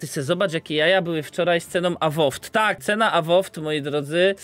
Ty se zobacz, jakie jaja były wczoraj z ceną AWOFT. Tak, cena AWOFT, moi drodzy.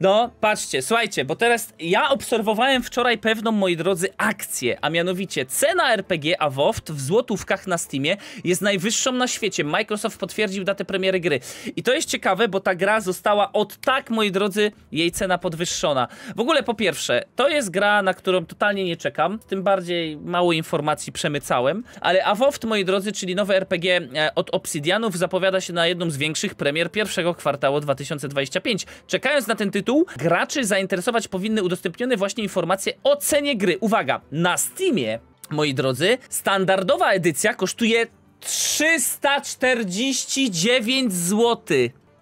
No, patrzcie, słuchajcie, bo teraz ja obserwowałem wczoraj pewną, moi drodzy, akcję, a mianowicie cena RPG AWOFT w złotówkach na Steamie jest najwyższą na świecie. Microsoft potwierdził datę premiery gry. I to jest ciekawe, bo ta gra została od tak, moi drodzy, jej cena podwyższona. W ogóle po pierwsze, to jest gra, na którą totalnie nie czekam, tym bardziej mało informacji przemycałem, ale AWOFT, moi drodzy, czyli nowe RPG e, od Obsidianu zapowiada się na jedną z większych premier pierwszego kwartału 2025. Czekając na ten tytuł, graczy zainteresować powinny udostępnione właśnie informacje o cenie gry. Uwaga, na Steamie, moi drodzy, standardowa edycja kosztuje 349 zł.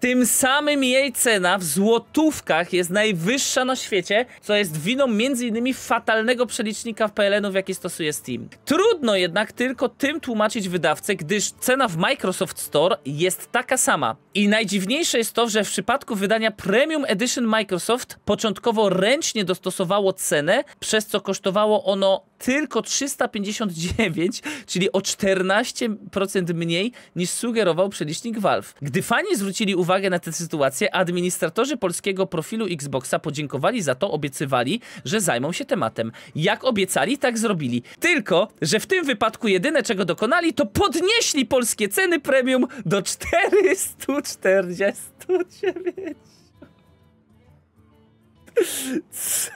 Tym samym jej cena w złotówkach jest najwyższa na świecie, co jest winą m.in. fatalnego przelicznika PLN-ów, jaki stosuje Steam. Trudno jednak tylko tym tłumaczyć wydawcę, gdyż cena w Microsoft Store jest taka sama. I najdziwniejsze jest to, że w przypadku wydania Premium Edition Microsoft początkowo ręcznie dostosowało cenę, przez co kosztowało ono tylko 359, czyli o 14% mniej niż sugerował przelicznik Valve. Gdy fani zwrócili uwagę na tę sytuację, administratorzy polskiego profilu Xboxa podziękowali za to, obiecywali, że zajmą się tematem. Jak obiecali, tak zrobili. Tylko, że w tym wypadku jedyne czego dokonali, to podnieśli polskie ceny premium do 449. Co?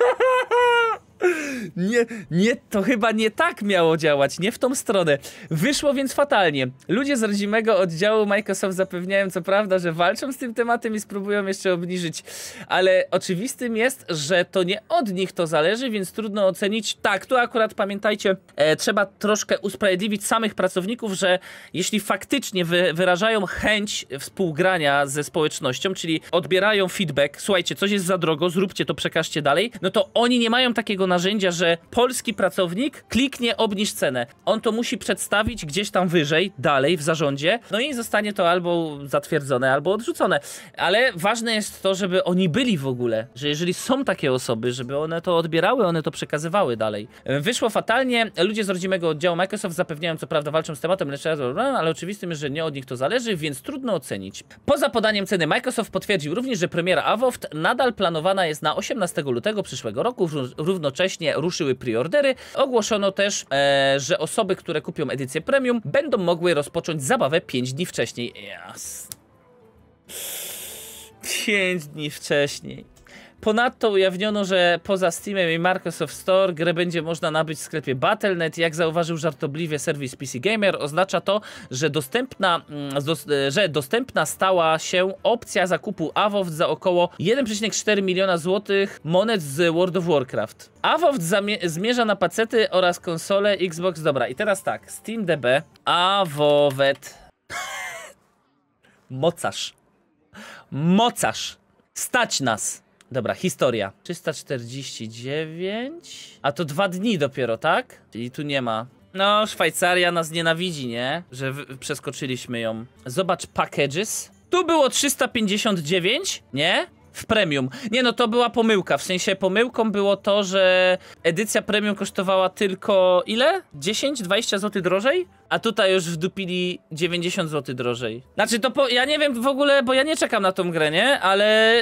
Nie, nie, to chyba nie tak miało działać, nie w tą stronę. Wyszło więc fatalnie. Ludzie z rodzimego oddziału Microsoft zapewniają co prawda, że walczą z tym tematem i spróbują jeszcze obniżyć, ale oczywistym jest, że to nie od nich to zależy, więc trudno ocenić. Tak, tu akurat pamiętajcie, e, trzeba troszkę usprawiedliwić samych pracowników, że jeśli faktycznie wy, wyrażają chęć współgrania ze społecznością, czyli odbierają feedback, słuchajcie, coś jest za drogo, zróbcie to, przekażcie dalej, no to oni nie mają takiego narzędzia, że polski pracownik kliknie obniż cenę. On to musi przedstawić gdzieś tam wyżej, dalej w zarządzie, no i zostanie to albo zatwierdzone, albo odrzucone. Ale ważne jest to, żeby oni byli w ogóle, że jeżeli są takie osoby, żeby one to odbierały, one to przekazywały dalej. Wyszło fatalnie, ludzie z rodzimego oddziału Microsoft zapewniają, co prawda walczą z tematem, lecz ale oczywistym jest, że nie od nich to zależy, więc trudno ocenić. Poza podaniem ceny Microsoft potwierdził również, że premiera Avoft nadal planowana jest na 18 lutego przyszłego roku, równocześnie jednocześnie ruszyły preordery. Ogłoszono też, e, że osoby, które kupią edycję premium, będą mogły rozpocząć zabawę 5 dni wcześniej. Yes. 5 dni wcześniej. Ponadto ujawniono, że poza Steamem i Microsoft Store grę będzie można nabyć w sklepie Battle.net. Jak zauważył żartobliwie serwis PC Gamer, oznacza to, że dostępna, mm, e, że dostępna stała się opcja zakupu AWOW za około 1,4 miliona złotych monet z World of Warcraft. AWOW zmierza na pacety oraz konsole Xbox. Dobra, i teraz tak. SteamDB, Avowed, Mocarz. Mocarz. Stać nas. Dobra, historia. 349. A to dwa dni dopiero, tak? Czyli tu nie ma. No, Szwajcaria nas nienawidzi, nie? Że przeskoczyliśmy ją. Zobacz packages. Tu było 359, nie? w premium. Nie no, to była pomyłka. W sensie pomyłką było to, że edycja premium kosztowała tylko ile? 10-20 zł drożej? A tutaj już wdupili 90 zł drożej. Znaczy to po, ja nie wiem w ogóle, bo ja nie czekam na tą grę, nie? Ale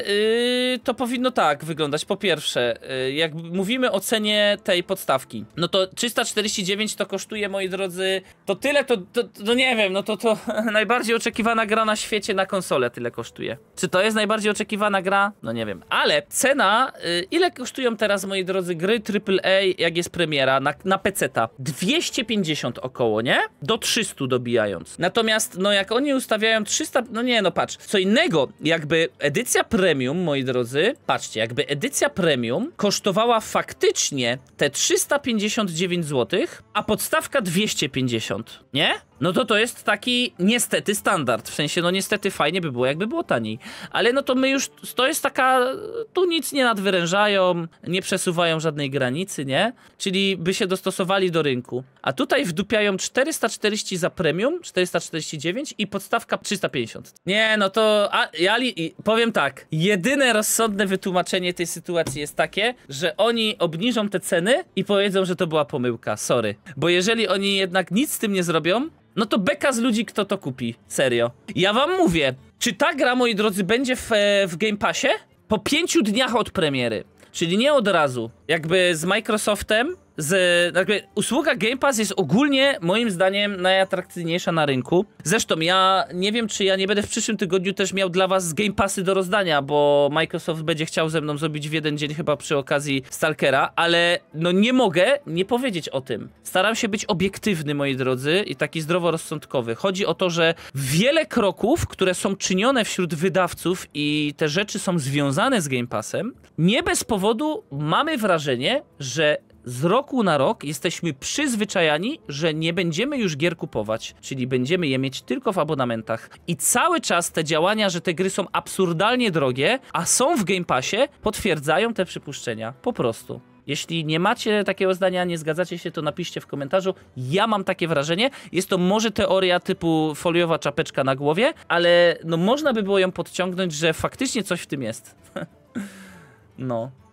yy, to powinno tak wyglądać. Po pierwsze, yy, jak mówimy o cenie tej podstawki, no to 349 to kosztuje, moi drodzy, to tyle, to, to, to no nie wiem, no to to najbardziej oczekiwana gra na świecie na konsolę tyle kosztuje. Czy to jest najbardziej oczekiwana gra? No nie wiem. Ale cena, yy, ile kosztują teraz, moi drodzy, gry AAA, jak jest premiera na, na PC-ta? 250 około, nie? do 300 dobijając. Natomiast, no jak oni ustawiają 300, no nie, no patrz, co innego, jakby edycja premium, moi drodzy, patrzcie, jakby edycja premium kosztowała faktycznie te 359 zł, a podstawka 250, nie? No to to jest taki niestety standard, w sensie no niestety fajnie by było jakby było taniej, ale no to my już, to jest taka, tu nic nie nadwyrężają, nie przesuwają żadnej granicy, nie? Czyli by się dostosowali do rynku. A tutaj wdupiają 440 za premium, 449 i podstawka 350. Nie, no to, a, ja li, powiem tak, jedyne rozsądne wytłumaczenie tej sytuacji jest takie, że oni obniżą te ceny i powiedzą, że to była pomyłka, sorry. Bo jeżeli oni jednak nic z tym nie zrobią, no to beka z ludzi, kto to kupi. Serio. Ja wam mówię, czy ta gra, moi drodzy, będzie w, e, w Game Passie? Po pięciu dniach od premiery. Czyli nie od razu. Jakby z Microsoftem z, jakby, usługa Game Pass jest ogólnie moim zdaniem najatrakcyjniejsza na rynku. Zresztą ja nie wiem, czy ja nie będę w przyszłym tygodniu też miał dla was Game Passy do rozdania, bo Microsoft będzie chciał ze mną zrobić w jeden dzień chyba przy okazji Stalkera, ale no nie mogę nie powiedzieć o tym. Staram się być obiektywny, moi drodzy, i taki zdroworozsądkowy. Chodzi o to, że wiele kroków, które są czynione wśród wydawców i te rzeczy są związane z Game Passem, nie bez powodu mamy wrażenie, że z roku na rok jesteśmy przyzwyczajani, że nie będziemy już gier kupować, czyli będziemy je mieć tylko w abonamentach. I cały czas te działania, że te gry są absurdalnie drogie, a są w Game Passie, potwierdzają te przypuszczenia. Po prostu. Jeśli nie macie takiego zdania, nie zgadzacie się, to napiszcie w komentarzu. Ja mam takie wrażenie. Jest to może teoria typu foliowa czapeczka na głowie, ale no można by było ją podciągnąć, że faktycznie coś w tym jest. no.